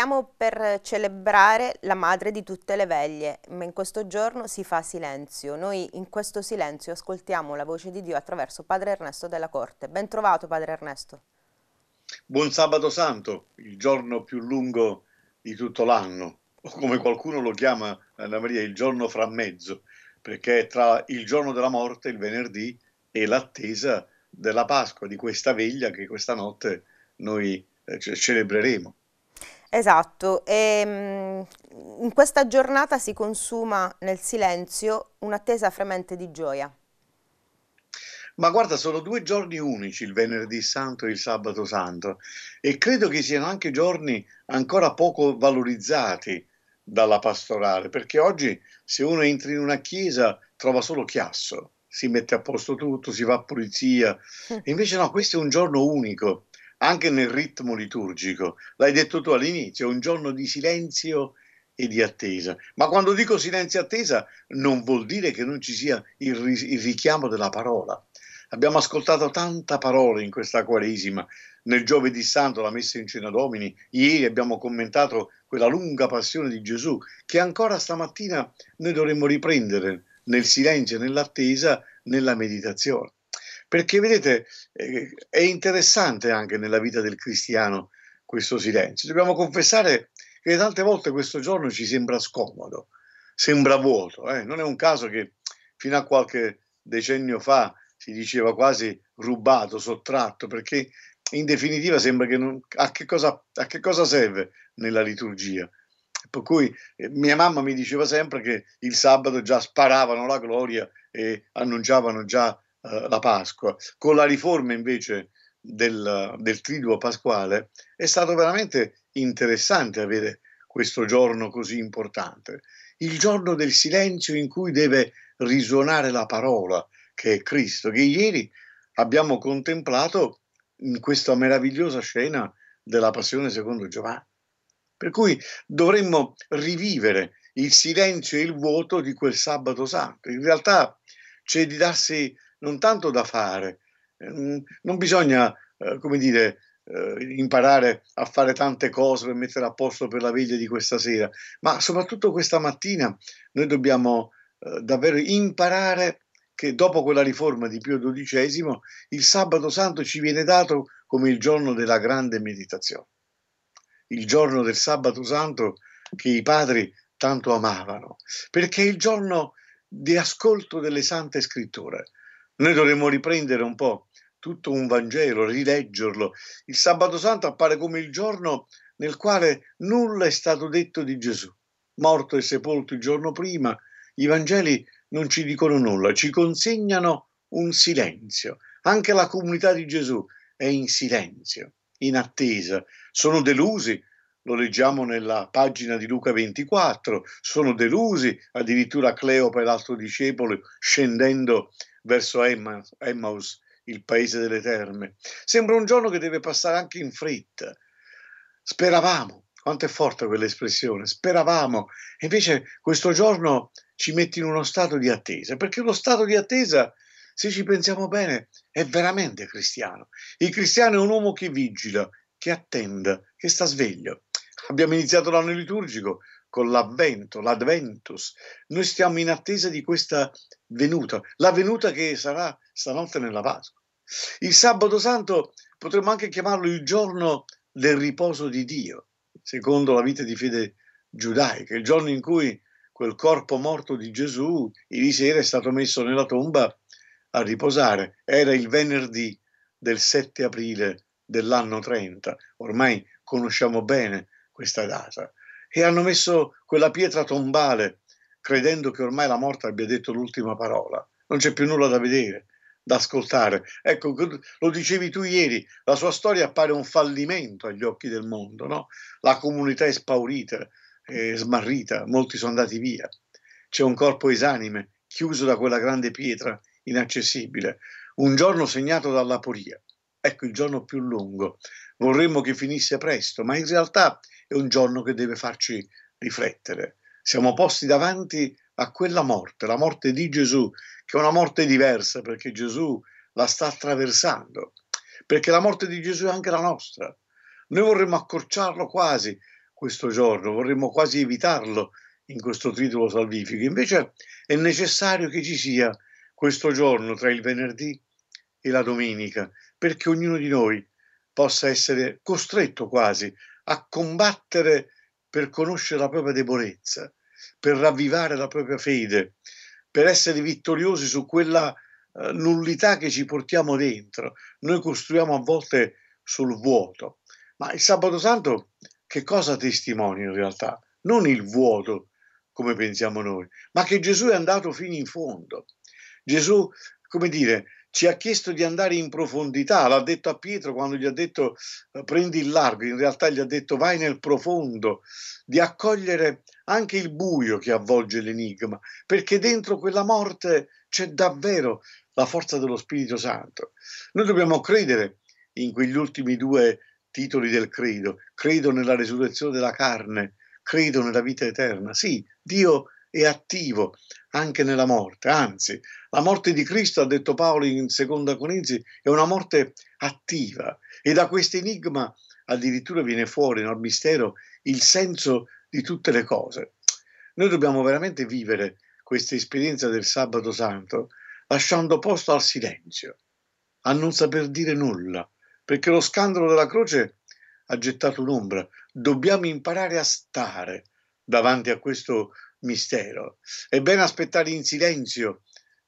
Stiamo per celebrare la madre di tutte le veglie, ma in questo giorno si fa silenzio. Noi in questo silenzio ascoltiamo la voce di Dio attraverso Padre Ernesto della Corte. Ben trovato Padre Ernesto. Buon sabato santo, il giorno più lungo di tutto l'anno, o come qualcuno lo chiama Anna Maria, il giorno fra mezzo, perché è tra il giorno della morte, il venerdì, e l'attesa della Pasqua, di questa veglia che questa notte noi eh, celebreremo. Esatto, e, ehm, mh, in questa giornata si consuma nel silenzio un'attesa fremente di gioia. Ma guarda, sono due giorni unici, il venerdì santo e il sabato santo, e credo che siano anche giorni ancora poco valorizzati dalla pastorale, perché oggi se uno entra in una chiesa trova solo chiasso, si mette a posto tutto, si fa pulizia, e invece no, questo è un giorno unico, anche nel ritmo liturgico. L'hai detto tu all'inizio, è un giorno di silenzio e di attesa. Ma quando dico silenzio e attesa non vuol dire che non ci sia il, ri- il richiamo della parola. Abbiamo ascoltato tanta parola in questa Quaresima, nel Giovedì Santo, la messa in cena domini, ieri abbiamo commentato quella lunga passione di Gesù che ancora stamattina noi dovremmo riprendere nel silenzio, nell'attesa, nella meditazione. Perché vedete, eh, è interessante anche nella vita del cristiano questo silenzio. Dobbiamo confessare che tante volte questo giorno ci sembra scomodo, sembra vuoto. Eh? Non è un caso che fino a qualche decennio fa si diceva quasi rubato, sottratto, perché in definitiva sembra che non, a, che cosa, a che cosa serve nella liturgia? Per cui eh, mia mamma mi diceva sempre che il sabato già sparavano la gloria e annunciavano già eh, la Pasqua. Con la riforma invece del, del triduo pasquale è stato veramente interessante avere questo giorno così importante, il giorno del silenzio in cui deve risuonare la parola che è Cristo, che ieri abbiamo contemplato in questa meravigliosa scena della Passione secondo Giovanni. Per cui dovremmo rivivere il silenzio e il vuoto di quel sabato santo. In realtà c'è di darsi non tanto da fare, mm, non bisogna, eh, come dire, eh, imparare a fare tante cose per mettere a posto per la veglia di questa sera, ma soprattutto questa mattina noi dobbiamo eh, davvero imparare che dopo quella riforma di Pio XII il sabato santo ci viene dato come il giorno della grande meditazione, il giorno del sabato santo che i padri tanto amavano, perché è il giorno di ascolto delle sante scritture, noi dovremmo riprendere un po' tutto un Vangelo, rileggerlo. Il sabato santo appare come il giorno nel quale nulla è stato detto di Gesù. Morto e sepolto il giorno prima, i Vangeli non ci dicono nulla, ci consegnano un silenzio. Anche la comunità di Gesù è in silenzio, in attesa. Sono delusi, lo leggiamo nella pagina di Luca 24, sono delusi, addirittura Cleopa e l'altro discepolo scendendo verso Emmaus, Emmaus, il paese delle terme. Sembra un giorno che deve passare anche in fretta. Speravamo, quanto è forte quell'espressione, speravamo, invece questo giorno ci mette in uno stato di attesa, perché lo stato di attesa, se ci pensiamo bene, è veramente cristiano. Il cristiano è un uomo che vigila, che attende, che sta sveglio. Abbiamo iniziato l'anno liturgico con l'avvento, l'adventus. Noi stiamo in attesa di questa venuta, la venuta che sarà stanotte nella Pasqua. Il sabato santo potremmo anche chiamarlo il giorno del riposo di Dio, secondo la vita di fede giudaica, il giorno in cui quel corpo morto di Gesù ieri sera è stato messo nella tomba a riposare. Era il venerdì del 7 aprile dell'anno 30, ormai conosciamo bene questa data e hanno messo quella pietra tombale, credendo che ormai la morte abbia detto l'ultima parola. Non c'è più nulla da vedere, da ascoltare. Ecco, lo dicevi tu ieri, la sua storia appare un fallimento agli occhi del mondo, no? La comunità è spaurita, è smarrita, molti sono andati via. C'è un corpo esanime, chiuso da quella grande pietra inaccessibile. Un giorno segnato dall'aporia. Ecco il giorno più lungo. Vorremmo che finisse presto, ma in realtà è un giorno che deve farci riflettere. Siamo posti davanti a quella morte, la morte di Gesù, che è una morte diversa perché Gesù la sta attraversando, perché la morte di Gesù è anche la nostra. Noi vorremmo accorciarlo quasi questo giorno, vorremmo quasi evitarlo in questo titolo salvifico, invece è necessario che ci sia questo giorno tra il venerdì e la domenica, perché ognuno di noi possa essere costretto quasi a combattere per conoscere la propria debolezza, per ravvivare la propria fede, per essere vittoriosi su quella eh, nullità che ci portiamo dentro. Noi costruiamo a volte sul vuoto, ma il sabato santo che cosa testimonia in realtà? Non il vuoto come pensiamo noi, ma che Gesù è andato fino in fondo. Gesù, come dire, ci ha chiesto di andare in profondità, l'ha detto a Pietro quando gli ha detto eh, prendi il largo, in realtà gli ha detto vai nel profondo, di accogliere anche il buio che avvolge l'enigma, perché dentro quella morte c'è davvero la forza dello Spirito Santo. Noi dobbiamo credere in quegli ultimi due titoli del credo, credo nella resurrezione della carne, credo nella vita eterna. Sì, Dio è attivo anche nella morte, anzi la morte di Cristo, ha detto Paolo in Seconda Corinzi, è una morte attiva e da questo enigma addirittura viene fuori nel mistero il senso di tutte le cose. Noi dobbiamo veramente vivere questa esperienza del sabato santo lasciando posto al silenzio, a non saper dire nulla, perché lo scandalo della croce ha gettato un'ombra. Dobbiamo imparare a stare davanti a questo mistero. È bene aspettare in silenzio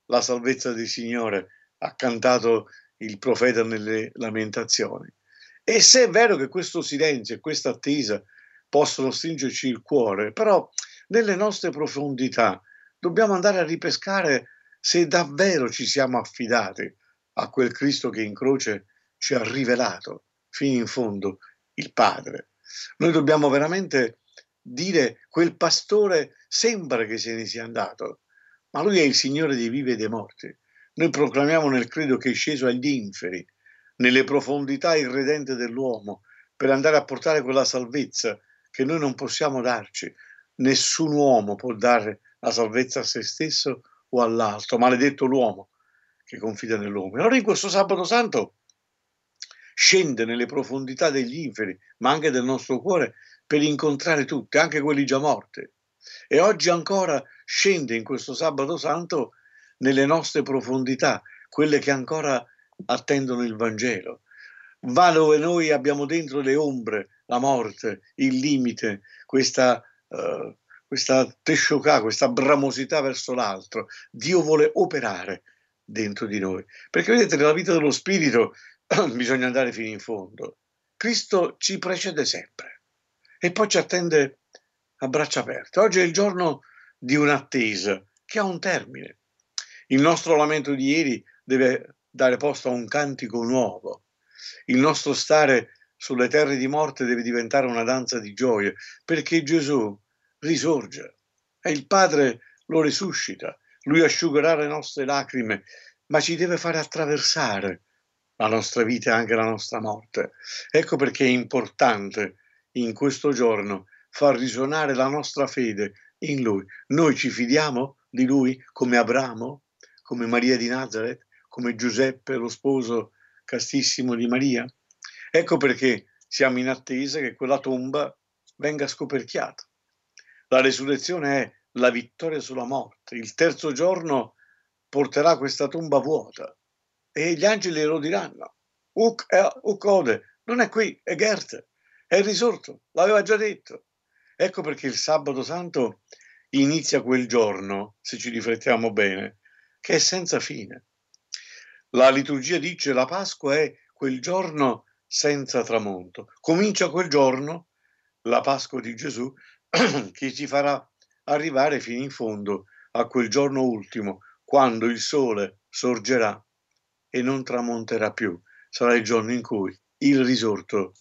la salvezza del Signore, ha cantato il profeta nelle lamentazioni. E se è vero che questo silenzio e questa attesa possono stringerci il cuore, però nelle nostre profondità dobbiamo andare a ripescare se davvero ci siamo affidati a quel Cristo che in croce ci ha rivelato fino in fondo il Padre. Noi dobbiamo veramente dire quel pastore Sembra che se ne sia andato, ma lui è il Signore dei vivi e dei morti. Noi proclamiamo nel credo che è sceso agli inferi, nelle profondità il redente dell'uomo, per andare a portare quella salvezza che noi non possiamo darci. Nessun uomo può dare la salvezza a se stesso o all'altro, maledetto l'uomo che confida nell'uomo. Allora in questo sabato santo scende nelle profondità degli inferi, ma anche del nostro cuore, per incontrare tutti, anche quelli già morti, e oggi ancora scende in questo sabato santo nelle nostre profondità, quelle che ancora attendono il Vangelo. Va dove noi abbiamo dentro le ombre, la morte, il limite, questa, uh, questa tesciocà, questa bramosità verso l'altro. Dio vuole operare dentro di noi. Perché vedete, nella vita dello spirito bisogna andare fino in fondo. Cristo ci precede sempre e poi ci attende a braccia aperte. Oggi è il giorno di un'attesa che ha un termine. Il nostro lamento di ieri deve dare posto a un cantico nuovo. Il nostro stare sulle terre di morte deve diventare una danza di gioia, perché Gesù risorge e il Padre lo risuscita. Lui asciugherà le nostre lacrime, ma ci deve fare attraversare la nostra vita e anche la nostra morte. Ecco perché è importante in questo giorno far risuonare la nostra fede in Lui. Noi ci fidiamo di Lui come Abramo, come Maria di Nazareth, come Giuseppe, lo sposo castissimo di Maria. Ecco perché siamo in attesa che quella tomba venga scoperchiata. La resurrezione è la vittoria sulla morte. Il terzo giorno porterà questa tomba vuota e gli angeli lo diranno. Uc, eh, uc ode, non è qui, è Gert, è risorto, l'aveva già detto. Ecco perché il sabato santo inizia quel giorno, se ci riflettiamo bene, che è senza fine. La liturgia dice la Pasqua è quel giorno senza tramonto. Comincia quel giorno la Pasqua di Gesù che ci farà arrivare fino in fondo a quel giorno ultimo, quando il sole sorgerà e non tramonterà più. Sarà il giorno in cui il risorto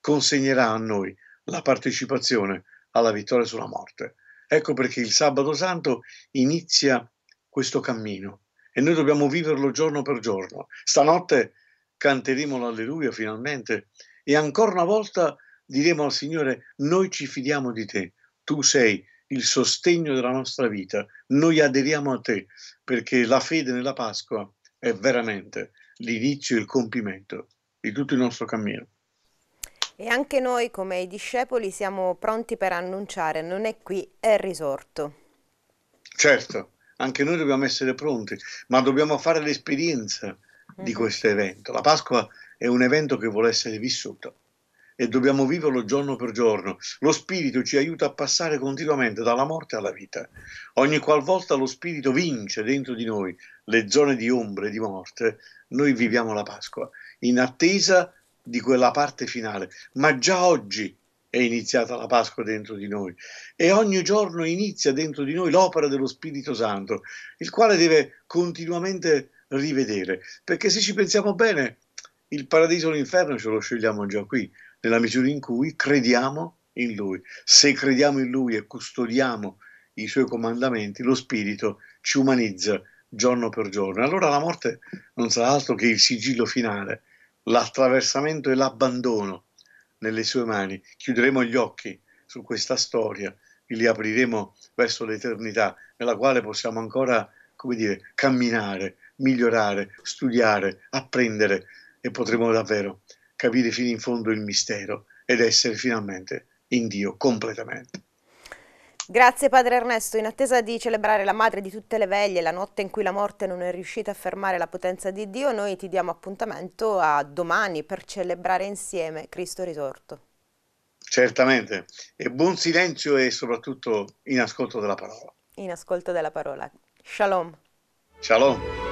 consegnerà a noi la partecipazione alla vittoria sulla morte. Ecco perché il sabato santo inizia questo cammino e noi dobbiamo viverlo giorno per giorno. Stanotte canteremo l'alleluia finalmente e ancora una volta diremo al Signore, noi ci fidiamo di te, tu sei il sostegno della nostra vita, noi aderiamo a te perché la fede nella Pasqua è veramente l'inizio e il compimento di tutto il nostro cammino. E anche noi, come i discepoli, siamo pronti per annunciare, non è qui, è risorto. Certo, anche noi dobbiamo essere pronti, ma dobbiamo fare l'esperienza di mhm. questo evento. La Pasqua è un evento che vuole essere vissuto e dobbiamo viverlo giorno per giorno. Lo Spirito ci aiuta a passare continuamente dalla morte alla vita. Ogni qualvolta lo Spirito vince dentro di noi le zone di ombre e di morte, noi viviamo la Pasqua in attesa di quella parte finale, ma già oggi è iniziata la Pasqua dentro di noi e ogni giorno inizia dentro di noi l'opera dello Spirito Santo, il quale deve continuamente rivedere, perché se ci pensiamo bene, il paradiso e l'inferno ce lo scegliamo già qui, nella misura in cui crediamo in Lui. Se crediamo in Lui e custodiamo i Suoi comandamenti, lo Spirito ci umanizza giorno per giorno. Allora la morte non sarà altro che il sigillo finale l'attraversamento e l'abbandono nelle sue mani. Chiuderemo gli occhi su questa storia e li apriremo verso l'eternità, nella quale possiamo ancora, come dire, camminare, migliorare, studiare, apprendere e potremo davvero capire fino in fondo il mistero ed essere finalmente in Dio completamente. Grazie padre Ernesto, in attesa di celebrare la madre di tutte le veglie, la notte in cui la morte non è riuscita a fermare la potenza di Dio, noi ti diamo appuntamento a domani per celebrare insieme Cristo risorto. Certamente, e buon silenzio e soprattutto in ascolto della parola. In ascolto della parola. Shalom. Shalom.